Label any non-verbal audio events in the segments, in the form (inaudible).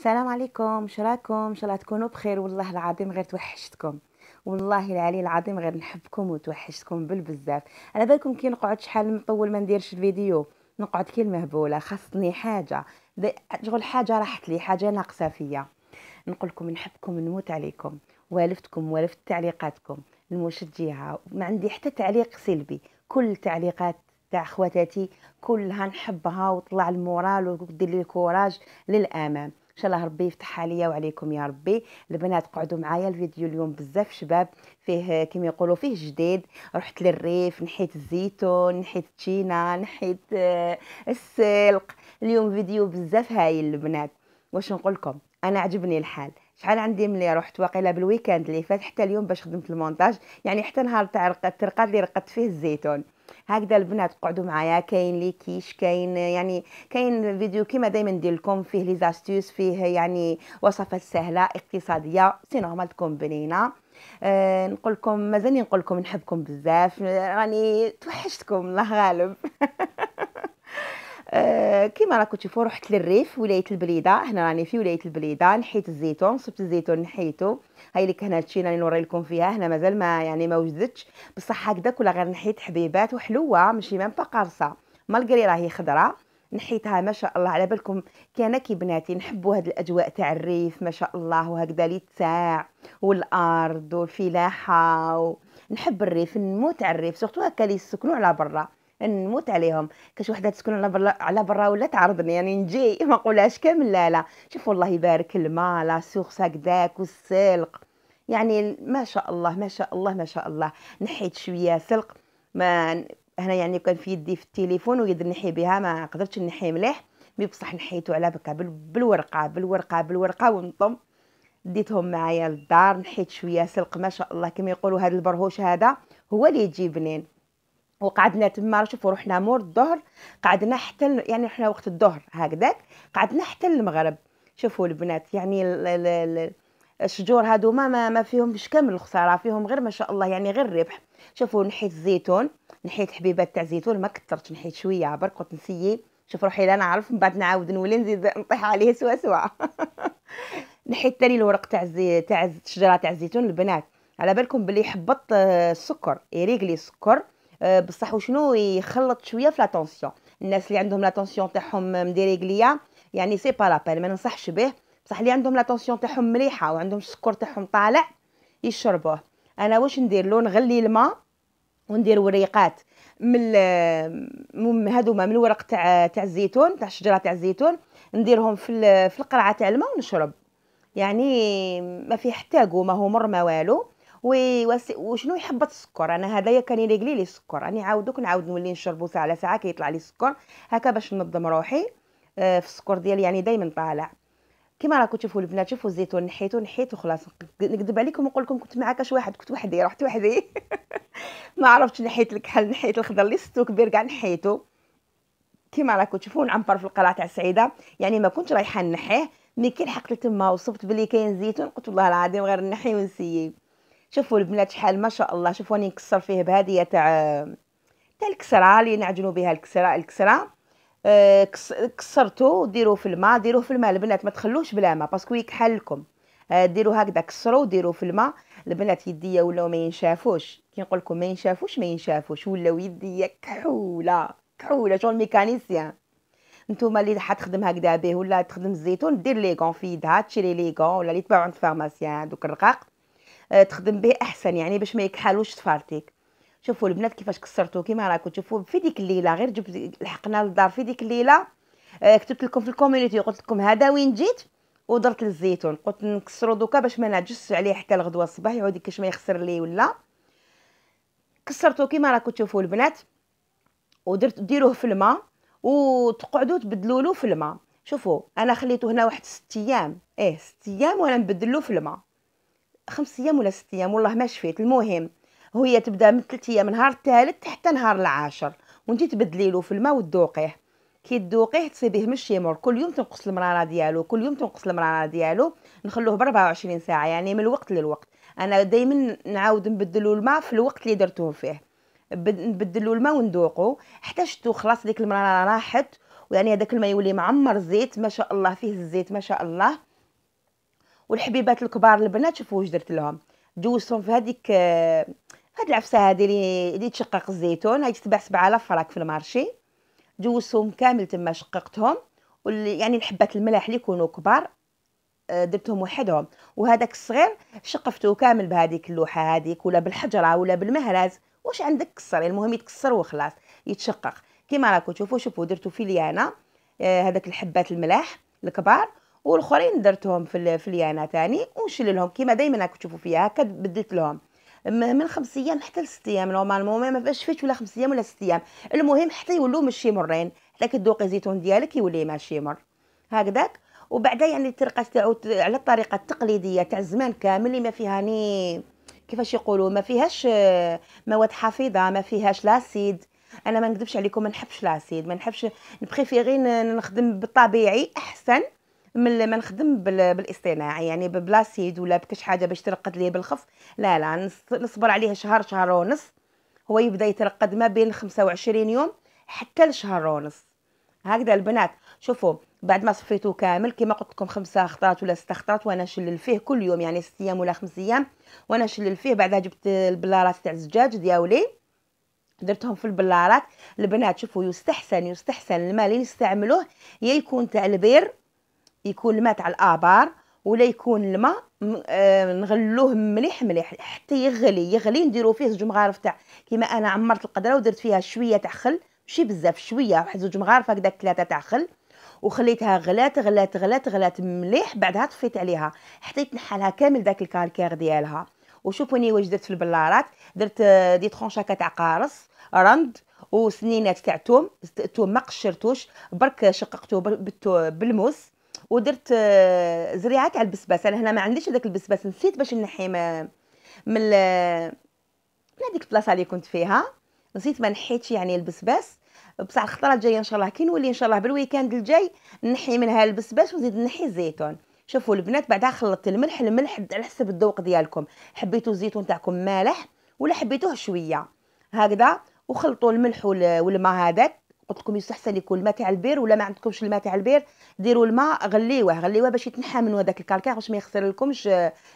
السلام عليكم شراكم ان شاء الله تكونوا بخير والله العظيم غير توحشتكم والله العلي العظيم غير نحبكم وتوحشتكم بالبزاف على بالكم كي نقعد شحال مطول ما نديرش الفيديو نقعد كي المهبوله خاصني حاجه شغل حاجه راحت لي حاجه ناقصه فيا نقول لكم نحبكم نموت عليكم والفتكم والفت تعليقاتكم المشجعه ما عندي حتى تعليق سلبي كل تعليقات تاع خواتاتي كلها نحبها وطلع المورال ودير لي الكوراج للامام ان شاء الله ربي يفتح عليا وعليكم يا ربي البنات قعدوا معايا الفيديو اليوم بزاف شباب فيه كما يقولوا فيه جديد رحت للريف نحيت الزيتون نحيت تشينا نحيت آه، السلق اليوم فيديو بزاف هايل البنات واش نقول لكم انا عجبني الحال شحال عندي ملي رحت واقيلا بالويكاند اللي فات حتى اليوم باش خدمت المونتاج يعني حتى نهار تاع الترقاد اللي رقدت فيه الزيتون هكذا البنات قعدوا معايا كاين لي كيش كاين يعني كاين فيديو كيما دائما ندير لكم فيه لي زاستيوس فيه يعني وصفات سهله اقتصاديه سي نورمال تكون بنينه أه نقول لكم مازالني نقول لكم نحبكم بزاف راني يعني توحشتكم الله غالب (laughs) آه، كيما راكم تشوفوا رحت للريف ولايه البليده هنا راني في ولايه البليده نحيت الزيتون صبت الزيتون نحيته هاي اللي هنا هادشي راني نوري لكم فيها هنا مازال ما يعني ما وجدتش بصح هكذا ولا غير نحيت حبيبات وحلوه ماشي مام با قارصه مالغري راهي خضراء نحيتها ما شاء الله على بالكم كي انا كي بناتي نحبوا هاد الاجواء تاع الريف ما شاء الله وهكذا لي تاع والارض والفلاحه و... نحب الريف نموت على الريف سورتو هكا اللي يسكنوا على برا نموت عليهم كاش وحده تسكن على برا على برا ولا تعرضني يعني نجي (laughs) ما نقولهاش كامل لا لا شوف والله يبارك الماء لا سورس هكذاك والسلق يعني ما شاء الله ما شاء الله ما شاء الله نحيت شويه سلق ما هنا يعني كان في يدي في التليفون ويد نحي بها ما قدرتش نحي مليح مي بصح نحيتو على بكا بالورقه بالورقه بالورقه ونطم ديتهم معايا للدار نحيت شويه سلق ما شاء الله كما يقولوا هذا البرهوش هذا هو اللي يجي بنين وقعدنا تما شوفوا رحنا مور الظهر قعدنا حتى يعني رحنا وقت الظهر هكذاك قعدنا حتى المغرب شوفوا البنات يعني ال ال الشجور هادو ما ما, ما فيهمش كامل الخساره فيهم غير ما شاء الله يعني غير الربح شوفوا نحيت الزيتون نحيت حبيبات تاع الزيتون ما كثرتش نحيت شويه برك قلت نسيي شوف روحي لا نعرف من بعد نعاود نولي نزيد نطيح عليه سوا سوا (laughs) نحيت تاني الورق تاع تاع الشجره تاع الزيتون البنات على بالكم بلي يحبط آه، السكر يريقلي السكر آه، بصح وشنو يخلط شويه في لاتونسيون الناس اللي عندهم لاتونسيون تاعهم مديريغليه يعني سي با لابيل ما ننصحش به بصح اللي عندهم لاتونسيون تاعهم مليحه وعندهم السكر تاعهم طالع يشربوه انا واش ندير له نغلي الماء وندير وريقات من هذوما من الورق تاع تاع الزيتون تاع الشجره تاع الزيتون نديرهم في في القرعه تاع الماء ونشرب يعني ما في حتى قومه مر ما والو وي وشنو يحبط السكر انا هذايا كان يريقلي لي السكر راني عاودوك نعاود نولي نشربو ساعه على ساعه كيطلع لي السكر هكا باش ننظم روحي آه، في السكر ديالي يعني دائما طالع كما راكم تشوفوا البنات شوفوا الزيتون نحيتو نحيتو خلاص نكذب عليكم ونقول لكم كنت معاك اش واحد كنت وحدي رحت وحدي (laughs) ما عرفتش نحيت الكحل نحيت الخضر اللي ستو كبير كاع نحيتو كما راكم تشوفوا نعمر في القلعه تاع السعيده يعني ما كنتش رايحه نحيه مي كي لحقت تما وصفت بلي كاين زيتون قلت والله العظيم غير نحي ونسيه شوفوا البنات شحال ما شاء الله شوفوا راني نكسر فيه بهذه تاع تاع الكسره اللي نعجنوا بها الكسره الكسره أه، كسرتو ديروه في الماء ديروه في الماء البنات ما تخلوش بلا ما باسكو يكحل لكم أه، ديروا هكذا كسروا ديروه في الماء البنات يديا ولاو ما ينشافوش كي نقول لكم ما ينشافوش ما ينشافوش ولاو يديا كحوله كحوله شغل ميكانيسيان نتوما اللي حتخدم هكذا به ولا تخدم الزيتون دير لي غون في يدها تشري لي غون ولا اللي تباعو عند فارماسيان دوك الرقاق آه، تخدم به احسن يعني باش ما يكحلوش طفالتك شوفوا البنات كيفاش كسرتو كيما راكم تشوفوا في ديك الليله غير جبت لحقنا للدار في ديك الليله آه، كتبت لكم في الكوميونيتي قلت لكم هذا وين جيت ودرت الزيتون قلت نكسرو دوكا باش ما نعجزش عليه حتى الغدوه الصباح يعود كاش ما يخسر لي ولا كسرتو كيما راكم تشوفوا البنات ودرت ديروه في الماء وتقعدوا تبدلوا له في الماء شوفوا انا خليته هنا واحد 6 ايام ايه 6 ايام وانا نبدلو في الماء خمس ايام ولا ست ايام والله ما شفيت المهم هي تبدا من ثلاث ايام نهار الثالث حتى نهار العاشر وانت تبدلي له في الماء وتذوقيه كي تذوقيه تصيبيه من الشيمور كل يوم تنقص المراره ديالو كل يوم تنقص المراره ديالو نخلوه ب 24 ساعه يعني من الوقت للوقت انا دائما نعاود نبدلو الماء في الوقت اللي درتوه فيه نبدلو الماء وندوقو حتى شتو خلاص ديك المراره راحت ويعني هذاك الماء يولي معمر زيت ما شاء الله فيه الزيت ما شاء الله والحبيبات الكبار البنات شوفوا واش درت لهم جوزتهم في هذيك آه، هاد العفسه هذه اللي اللي تشقق الزيتون هاي تتباع 7000 فرانك في المارشي جوزتهم كامل تما شققتهم واللي يعني الحبات الملاح اللي يكونوا كبار آه، درتهم وحدهم وهذاك الصغير شقفته كامل بهذيك اللوحه هذيك ولا بالحجره ولا بالمهرز واش عندك كسر يعني المهم يتكسر وخلاص يتشقق كيما راكم تشوفوا شوفوا درتو فيليانا آه، هذاك الحبات الملاح الكبار والاخرين درتهم في في ثاني تاني ونشللهم كيما دائما راكم تشوفوا فيها هكا بدلت لهم من خمس ايام حتى لست ايام نورمالمون ما فاش فات ولا خمس ايام ولا ست ايام المهم حتى يولوا ماشي مرين حتى ذوقي الزيتون ديالك يولي ماشي مر هكذاك وبعدا يعني الطريقه تاعو على الطريقه التقليديه تاع زمان كامل اللي ما فيها ني كيفاش يقولوا ما فيهاش آه، مواد حافظه ما فيهاش لاسيد انا ما نكذبش عليكم ما نحبش لاسيد ما نحبش نبريفيري نخدم بالطبيعي احسن من ما نخدم بالاصطناعي يعني ببلاسيد ولا بكش حاجه باش ترقد لي بالخف لا لا نصبر عليه شهر شهر ونص هو يبدا يترقد ما بين 25 يوم حتى لشهر ونص هكذا البنات شوفوا بعد ما صفيته كامل كما قلت لكم خمسة خطات ولا ستة خطات وانا نشلل فيه كل يوم يعني ست ايام ولا خمس ايام وانا نشلل فيه بعدها جبت البلارات تاع الزجاج دياولي درتهم في البلارات البنات شوفوا يستحسن يستحسن الماء اللي يستعملوه يا يكون تاع البير يكون الماء تاع الابار ولا يكون الماء آه، نغلوه مليح مليح حتى يغلي يغلي نديرو فيه زوج مغارف تاع كيما انا عمرت القدره ودرت فيها شويه تاع خل ماشي بزاف شويه واحد زوج مغارف هكذاك ثلاثه تاع خل وخليتها غلات غلات غلات غلات مليح بعدها طفيت عليها حتى يتنحى كامل داك الكالكير ديالها وشوفوني واش درت في البلارات درت آه، دي ترونشاكه تاع قارص رند وسنينات تاع توم توم ما قشرتوش برك شققته بالموس ودرت آه، زريعه تاع البسباس انا هنا ما عنديش هذاك البسباس نسيت باش نحي من من هذيك البلاصه اللي كنت فيها نسيت ما نحيتش يعني البسباس بصح الخطره الجايه ان شاء الله كي نولي ان شاء الله بالويكاند الجاي نحي منها البسباس ونزيد نحي الزيتون شوفوا البنات بعدها خلطت الملح الملح على حسب الذوق ديالكم حبيتوا الزيتون تاعكم مالح ولا حبيتوه شويه هكذا وخلطوا الملح والماء هذاك قلت لكم يستحسن يكون الماء تاع البير ولا ما عندكمش الماء تاع البير ديروا الماء غليوه غليوه باش يتنحى من هذاك الكالكير باش ما يخسر لكمش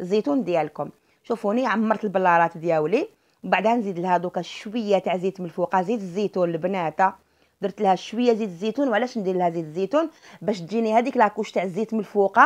الزيتون ديالكم شوفوني عمرت البلارات دياولي وبعدها نزيد لها دوكا شويه تاع زيت من الفوق زيت الزيتون البناته درت لها شويه زيت الزيتون وعلاش ندير لها زيت الزيتون باش تجيني هذيك لاكوش تاع الزيت من الفوق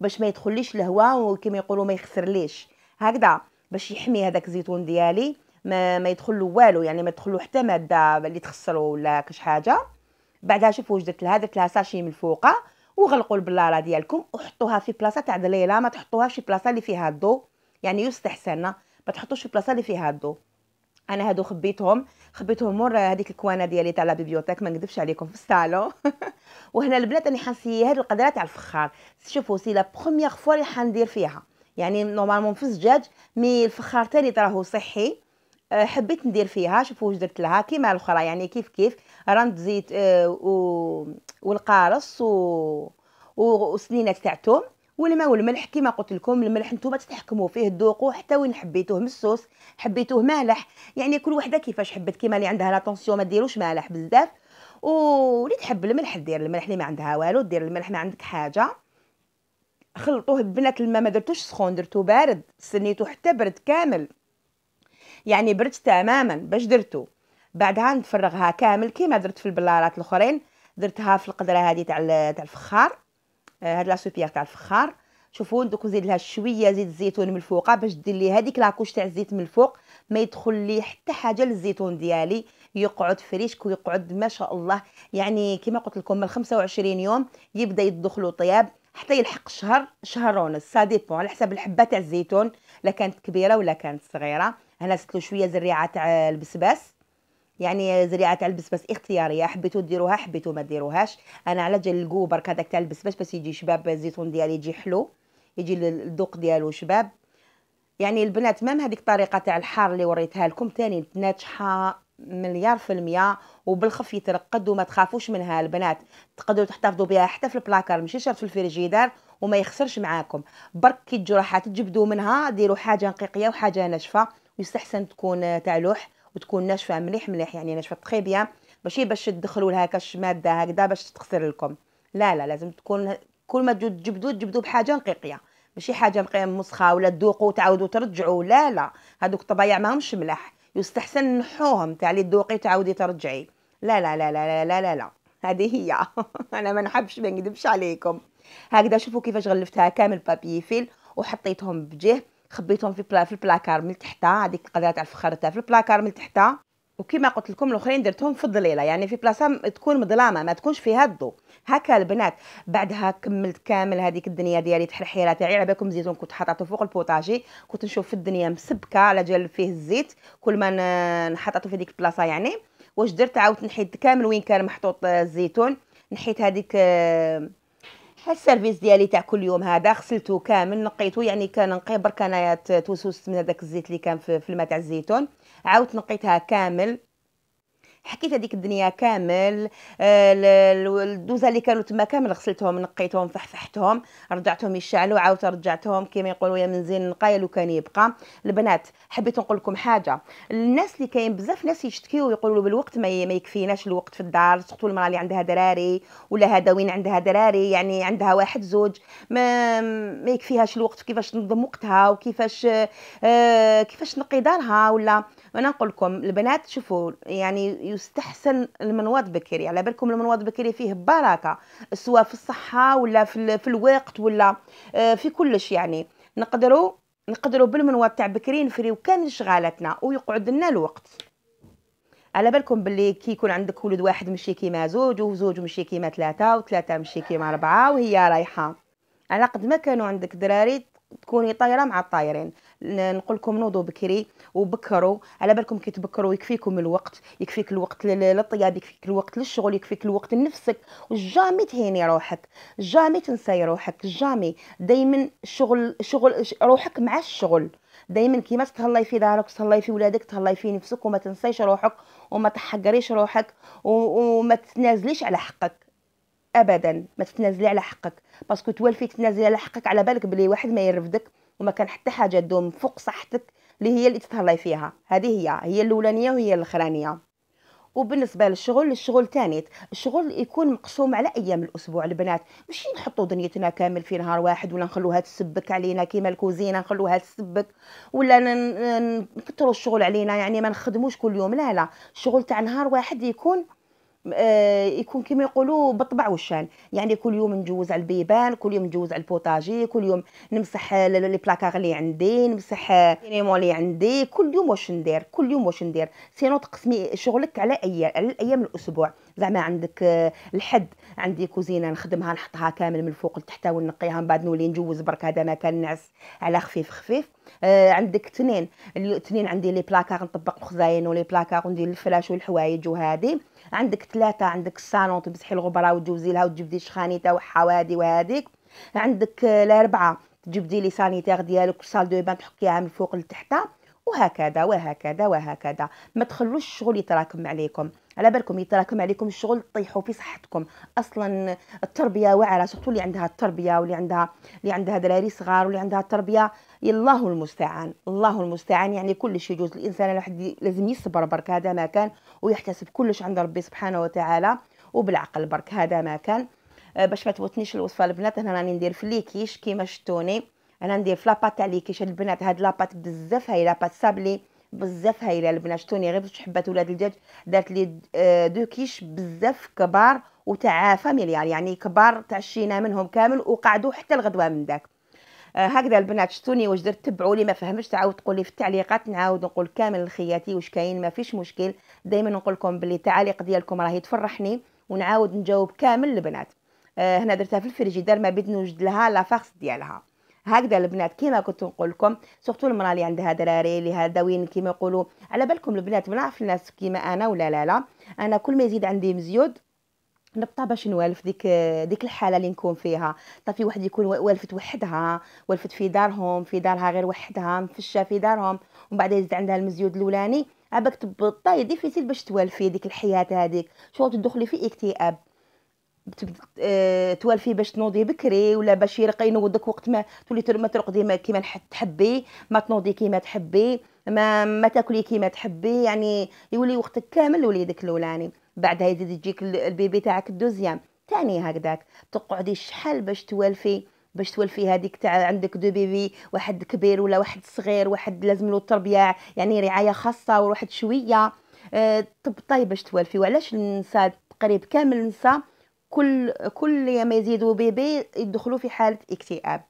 باش ما يدخليش الهواء وكما يقولوا ما يخسرليش هكذا باش يحمي هذاك الزيتون ديالي ما, ما يدخل له والو يعني ما يدخل له حتى ماده اللي تخسره ولا كش حاجه بعدها شوفوا واش درت لها درت لها ساشي من الفوقه وغلقوا البلاله ديالكم وحطوها في بلاصه تاع دليله ما تحطوهاش في بلاصه اللي فيها الضو يعني يستحسن ما تحطوش في بلاصه اللي فيها الضو انا هادو خبيتهم خبيتهم مور هذيك الكوانه ديالي تاع لا بيبيوتيك ما نكذبش عليكم في الصالون (laughs) وهنا البنات انا حنسيي هاد القدره تاع الفخار شوفوا سي لا بروميير فوا اللي حندير فيها يعني نورمالمون في الزجاج مي الفخار تاني راهو صحي آه، حبيت ندير فيها شوفوا واش درت لها كيما الاخرى يعني كيف كيف رند زيت آه، و... والقارص و... وسنينات تاع والماء والملح كيما قلت لكم الملح نتوما تتحكموا فيه ذوقوا حتى وين حبيتوه مسوس حبيتوه مالح يعني كل وحده كيفاش حبت كيما اللي عندها لا طونسيون ما ديروش مالح بزاف واللي تحب الملح دير الملح اللي ما عندها والو دير الملح ما عندك حاجه خلطوه ببنات الماء ما درتوش سخون درتو بارد سنيتو حتى برد كامل يعني برت تماما باش درتو بعدها نفرغها كامل كيما درت في البلارات الاخرين درتها في القدره هذه تاع تاع الفخار آه، هاد لا سوبيير تاع الفخار شوفوا دوك زيد لها شويه زيت الزيتون من الفوق باش دير لي هذيك لاكوش تاع الزيت من الفوق ما يدخل لي حتى حاجه للزيتون ديالي يقعد فريشك ويقعد ما شاء الله يعني كما قلت لكم من 25 يوم يبدا يدخلوا طياب حتى يلحق شهر شهر ونص سا ديبون على حسب الحبه تاع الزيتون لا كانت كبيره ولا كانت صغيره هنا ست شويه زريعه البسباس يعني زريعه تاع البسباس اختياريه حبيتو ديروها حبيتو ما ديروهاش انا على جال الكوبر هذاك تاع البسباس باش يجي شباب الزيتون ديالي يجي حلو يجي الذوق ديالو شباب يعني البنات مام هذيك الطريقه تاع الحار اللي وريتها لكم تاني ناجحه مليار في المية وبالخف يترقد وما تخافوش منها البنات تقدروا تحتفظوا بها حتى في البلاكار ماشي شرط في الفريجيدار وما يخسرش معاكم برك كي تجوا راح تجبدوا منها ديروا حاجه نقيقيه وحاجه ناشفه ويستحسن تكون تاع لوح وتكون ناشفه مليح مليح يعني ناشفه تخي بيان ماشي باش تدخلوا لها كاش ماده هكذا باش تخسر لكم لا لا لازم تكون كل ما تجبدوا تجبدوا بحاجه نقيقيه ماشي حاجه مسخه ولا تذوقوا تعاودوا ترجعوا لا لا هذوك الطبايع ماهمش ملاح يستحسن نحوهم تاع اللي تذوقي تعاودي ترجعي لا لا لا لا لا لا لا, لا. هذه هي (laughs) انا ما نحبش ما نكذبش عليكم هكذا شوفوا كيفاش غلفتها كامل بابي فيل وحطيتهم بجه خبيتهم في بلا في البلاكار من تحتها هذيك القضيه تاع الفخار تاع في البلاكار من تحتها وكما قلت لكم الاخرين درتهم في الظليله يعني في بلاصه تكون مظلامه ما تكونش فيها الضوء هكا البنات بعدها كملت كامل هذيك الدنيا ديالي تحرحيره تاعي على بالكم زيتون كنت حاطاته فوق البوطاجي كنت نشوف في الدنيا مسبكه على جال فيه الزيت كل ما نحطاته في ديك البلاصه يعني واش درت عاودت نحيت كامل وين كان محطوط الزيتون نحيت هذيك آه، السيرفيس ديالي تاع كل يوم هذا غسلته كامل نقيته يعني كان نقيه برك انايا توسوس من هذاك الزيت اللي كان في الماء تاع الزيتون عاودت نقيتها كامل حكيت هذيك الدنيا كامل آه، الدوزه اللي كانوا تما كامل غسلتهم نقيتهم فحفحتهم رجعتهم يشعلوا عاوت رجعتهم كما يقولوا يا من زين لو كان يبقى البنات حبيت نقول لكم حاجه الناس اللي كاين بزاف ناس يشتكيو ويقولوا بالوقت ما يكفيناش الوقت في الدار سقطوا المراه اللي عندها دراري ولا هذا وين عندها دراري يعني عندها واحد زوج ما ما يكفيهاش الوقت كيفاش تنظم وقتها وكيفاش آه كيفاش تنقي دارها ولا انا نقول لكم البنات شوفوا يعني يستحسن المنوض بكري على بالكم المنوض بكري فيه بركه سواء في الصحه ولا في, في الوقت ولا آه، في كلش يعني نقدروا نقدروا بالمنوض تاع بكري نفريو كامل شغالاتنا ويقعد لنا الوقت على بالكم باللي كي يكون عندك ولد واحد مشي كيما زوج وزوج مشي كيما ثلاثه وثلاثه مشي كيما اربعه وهي رايحه على قد ما كانوا عندك دراري تكوني طايره مع الطايرين نقول لكم نوضوا بكري وبكروا على بالكم كي تبكروا يكفيكم الوقت يكفيك الوقت للطياب يكفيك الوقت للشغل يكفيك الوقت لنفسك وجامي تهيني روحك جامي تنساي روحك جامي دائما شغل شغل روحك مع الشغل دائما كيما تهلاي في دارك تهلاي في ولادك تهلاي في نفسك وما تنسيش روحك وما تحقريش روحك وما تتنازليش على حقك ابدا ما تتنازلي على حقك باسكو توالفي تتنازلي على حقك على بالك بلي واحد ما يرفدك وما كان حتى حاجه دوم فوق صحتك اللي هي اللي تتهلاي فيها هذه هي هي الاولانيه وهي الاخرانيه وبالنسبه للشغل الشغل تاني الشغل يكون مقسوم على ايام الاسبوع البنات ماشي نحطوا دنيتنا كامل في نهار واحد ولا نخلوها تسبك علينا كيما الكوزينه نخلوها تسبك ولا نكثروا الشغل علينا يعني ما نخدموش كل يوم لا لا الشغل تاع نهار واحد يكون آه، يكون كما يقولوا بطبع وشان يعني كل يوم نجوز على البيبان كل يوم نجوز على البوتاجي كل يوم نمسح لي بلاكار اللي عندي نمسح الكريمون اللي عندي كل يوم واش ندير كل يوم واش ندير سينو تقسمي شغلك على ايام على ايام الاسبوع زعما عندك آه، الحد عندي كوزينه نخدمها نحطها كامل من الفوق لتحت ونقيها من بعد نولي نجوز برك هذا مكان نعس على خفيف خفيف آه، عندك تنين تنين عندي لي بلاكار نطبق الخزاين ولي بلاكار وندير الفراش والحوايج وهذه عندك ثلاثه عندك الصالون تمسحي الغبره وتجوزي لها وتجبدي شخانيتها وحوادي وهذيك عندك آه، الاربعه تجبدي لي سانيتير ديالك والصال دو بان تحكيها من الفوق لتحت وهكذا وهكذا وهكذا ما تخلوش الشغل يتراكم عليكم على بالكم يتراكم عليكم الشغل طيحوا في صحتكم اصلا التربيه واعره سورتو اللي عندها التربيه واللي عندها اللي عندها دراري صغار واللي عندها التربيه الله المستعان الله المستعان يعني كل شيء يجوز الانسان الواحد لازم يصبر برك هذا ما كان ويحتسب كلش عند ربي سبحانه وتعالى وبالعقل برك هذا ما كان أه، باش ما توتنيش الوصفه البنات انا راني ندير في ليكيش كيما شتوني انا ندير في لاباط تاع ليكيش البنات هاد لاباط بزاف هاي لاباط سابلي بزاف هايله البنات شتوني غير باش حبات ولاد الدجاج دارت لي آه، دو كيش بزاف كبار وتاع فاميليار يعني كبار تعشينا منهم كامل وقعدوا حتى الغدوه من داك آه، هكذا البنات شتوني واش درت تبعوا لي ما فهمتش تعاود تقول لي في التعليقات نعاود نقول كامل لخياتي واش كاين ما فيش مشكل دائما نقول لكم باللي التعاليق ديالكم راهي تفرحني ونعاود نجاوب كامل البنات آه، هنا درتها في الفريجيدار ما بيت نوجد لها لافاخس ديالها هكذا البنات كيما كنت نقول لكم سورتو المراه اللي عندها دراري اللي وين كيما يقولوا على بالكم البنات ما نعرف الناس كيما انا ولا لا لا انا كل ما يزيد عندي مزيود نبطا باش نوالف ديك ديك الحاله اللي نكون فيها طافي واحد يكون والفت وحدها والفت في دارهم في دارها غير وحدها مفشه في دارهم ومن بعد يزيد عندها المزيود الاولاني عباك تبطي ديفيسيل باش توالفي ديك الحياه هذيك شغل تدخلي في اكتئاب آه، توالفي باش تنوضي بكري ولا باش يرقى ينوضك وقت ما تولي ما ترقدي كيما تحبي ما تنوضي كيما تحبي ما ما تاكلي كيما تحبي يعني يولي وقتك كامل وليدك الاولاني بعدها يزيد يجيك البيبي تاعك الدوزيام ثاني هكذاك تقعدي شحال باش توالفي باش توالفي هذيك تاع عندك دو بيبي واحد كبير ولا واحد صغير واحد لازم له التربيه يعني رعايه خاصه وواحد شويه آه، طيب باش توالفي وعلاش النساء تقريب كامل النساء كل كل ما يزيدوا بيبي يدخلوا في حاله اكتئاب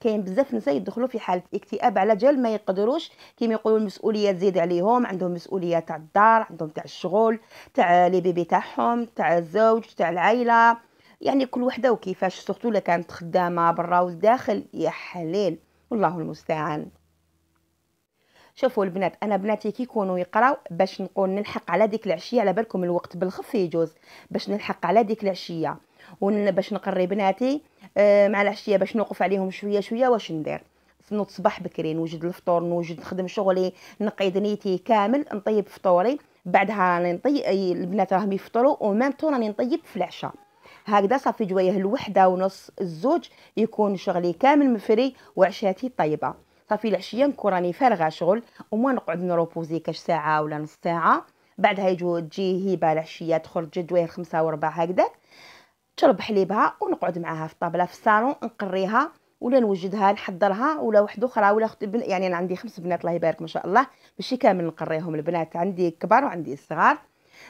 كاين بزاف نساء يدخلوا في حاله اكتئاب على جال ما يقدروش كيما يقولوا المسؤوليه تزيد عليهم عندهم مسؤوليه تاع الدار عندهم تاع الشغل تاع لي بيبي تاعهم تاع الزوج تاع العائله يعني كل وحده وكيفاش سورتو الا كانت خدامه برا والداخل يا حليل والله المستعان شوفوا البنات انا بناتي كيكونوا يقراو باش نقول نلحق على ديك العشيه على بالكم الوقت بالخف يجوز باش نلحق على ديك العشيه باش نقري بناتي آه، مع العشيه باش نوقف عليهم شويه شويه واش ندير نوض صباح بكري نوجد الفطور نوجد نخدم شغلي نقي دنيتي كامل نطيب فطوري بعدها راني نطيب البنات راهم يفطروا ومام طون راني نطيب في العشاء هكذا صافي جوايه الوحده ونص الزوج يكون شغلي كامل مفري وعشاتي طيبه صافي العشيه نكون راني فارغه شغل وما نقعد نروبوزي كاش ساعه ولا نص ساعه بعدها يجو تجي هبه العشيه تخرج جدوير خمسة وربع هكذاك تشرب حليبها ونقعد معاها في الطابله في الصالون نقريها ولا نوجدها نحضرها ولا واحد اخرى ولا اخت بن... يعني انا عندي خمس بنات الله يبارك ما شاء الله ماشي كامل نقريهم البنات عندي كبار وعندي صغار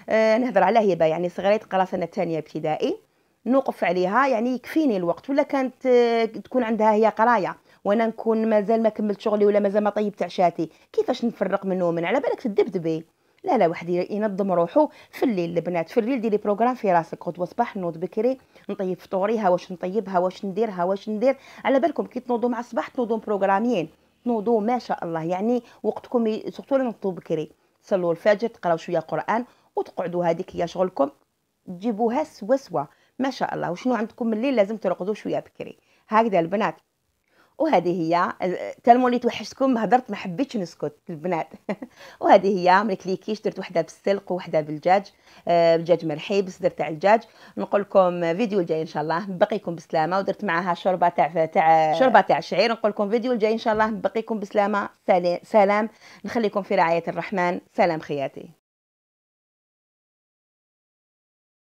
آه نهضر على هبه يعني صغيره تقرا سنه ثانيه ابتدائي نوقف عليها يعني يكفيني الوقت ولا كانت آه، تكون عندها هي قرايه وانا نكون مازال ما كملت شغلي ولا مازال ما طيبت عشاتي كيفاش نفرق منه ومن على بالك في الدبدبي لا لا واحد ينظم روحو في الليل البنات في الليل ديري بروغرام في راسك غدوه صباح نوض بكري نطيب فطوريها واش نطيبها واش نديرها واش ندير على بالكم كي تنوضوا مع الصباح تنوضوا بروغراميين تنوضوا ما شاء الله يعني وقتكم سورتو نوضوا بكري تصلوا الفجر تقراو شويه قران وتقعدوا هذيك هي شغلكم تجيبوها سوا سوا ما شاء الله وشنو عندكم من الليل لازم ترقدوا شويه بكري هكذا البنات وهذه هي تالمون اللي توحشتكم هضرت ما حبيتش نسكت البنات (laughs) وهذه هي ملي كليكيش درت وحده بالسلق وحده بالدجاج آه، دجاج مرحي بالصدر تاع الدجاج نقول لكم فيديو الجاي ان شاء الله نبقيكم بسلامه ودرت معها شوربه تاع تاع شوربه تاع شعير نقول لكم فيديو الجاي ان شاء الله نبقيكم بسلامه سلام نخليكم في رعايه الرحمن سلام خياتي